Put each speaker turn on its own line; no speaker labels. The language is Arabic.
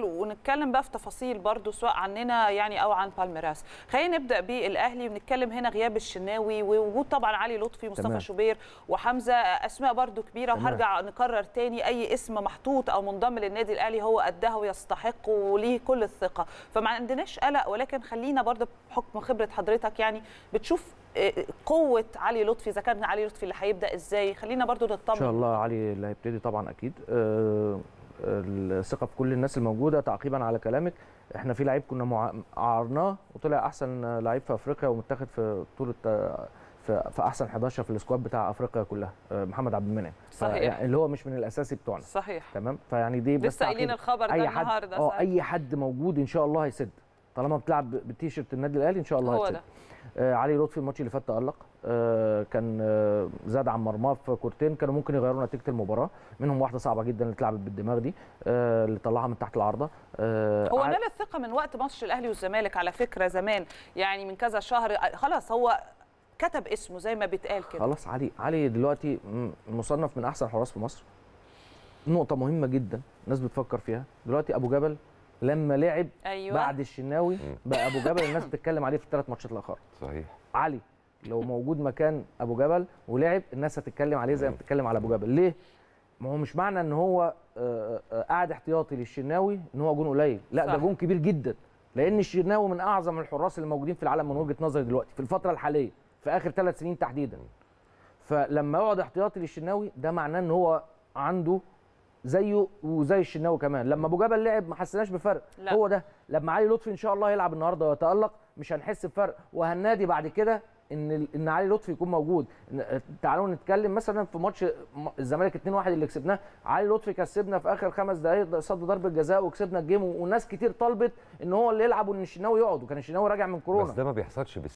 ونتكلم بقى في تفاصيل برضو سواء عننا يعني او عن بالميراس خلينا نبدا بالاهلي ونتكلم هنا غياب الشناوي ووجود طبعا علي لطفي مصطفى شوبير وحمزه اسماء برضو كبيره وهرجع نكرر تاني اي اسم محطوط او منضم للنادي الاهلي هو قدها ويستحق وليه كل الثقه فما عندناش قلق ولكن خلينا برضو بحكم خبره حضرتك يعني بتشوف آه، قوه علي لطفي اذا كان علي لطفي اللي هيبدا ازاي خلينا برضو نطمن ان شاء
الله علي اللي هيبتدي طبعا اكيد آه، الثقه في كل الناس الموجوده تعقيبا على كلامك احنا في لعيب كنا عارناه وطلع احسن لعيب في افريقيا ومتاخد في بطوله في احسن 11 في السكواد بتاع افريقيا كلها آه، محمد عبد المنعم صحيح يعني اللي هو مش من الاساسي بتوعنا صحيح تمام فيعني دي بس لسه قايلين الخبر ده النهارده آه، اي حد موجود ان شاء الله هيسد طالما بتلعب بالتيشيرت النادي الاهلي ان شاء الله هو ده. آه علي لطفي الماتش اللي فات تالق آه كان آه زاد عن مرماه في كورتين كانوا ممكن يغيروا نتيجه المباراه منهم واحده صعبه جدا اللي اتلعبت بالدماغ دي آه اللي طلعها من تحت العارضه آه هو نال
الثقه من وقت ماتش الاهلي والزمالك على فكره زمان يعني من كذا شهر آه، خلاص هو كتب اسمه زي ما بيتقال كده خلاص
علي علي دلوقتي مصنف من احسن حراس في مصر نقطه مهمه جدا الناس بتفكر فيها دلوقتي ابو جبل لما لعب أيوة. بعد الشناوي بقى ابو جبل الناس بتتكلم عليه في الثلاث ماتشات اللي صحيح علي لو موجود مكان ابو جبل ولعب الناس هتتكلم عليه زي ما بتتكلم على ابو جبل ليه ما هو مش معنى ان هو آه، آه، آه، قاعد احتياطي للشناوي ان هو جون قليل لا ده جون كبير جدا لان الشناوي من اعظم الحراس الموجودين في العالم من وجهه نظري دلوقتي في الفتره الحاليه في اخر ثلاث سنين تحديدا فلما يقعد احتياطي للشناوي ده معناه ان هو عنده زيه وزي الشناوي كمان لما ابو جبل لعب ما حسيناش بفرق لا. هو ده لما علي لطفي ان شاء الله يلعب النهارده ويتالق مش هنحس بفرق وهنادي بعد كده ان ان علي لطفي يكون موجود آه، تعالوا نتكلم مثلا في ماتش الزمالك 2-1 اللي كسبناه علي لطفي كسبنا في اخر خمس دقائق صد ضربه جزاء وكسبنا الجيم وناس كتير طلبت ان هو اللي يلعب وان الشناوي يقعد وكان الشناوي راجع من كورونا بس ده ما بيحصلش بس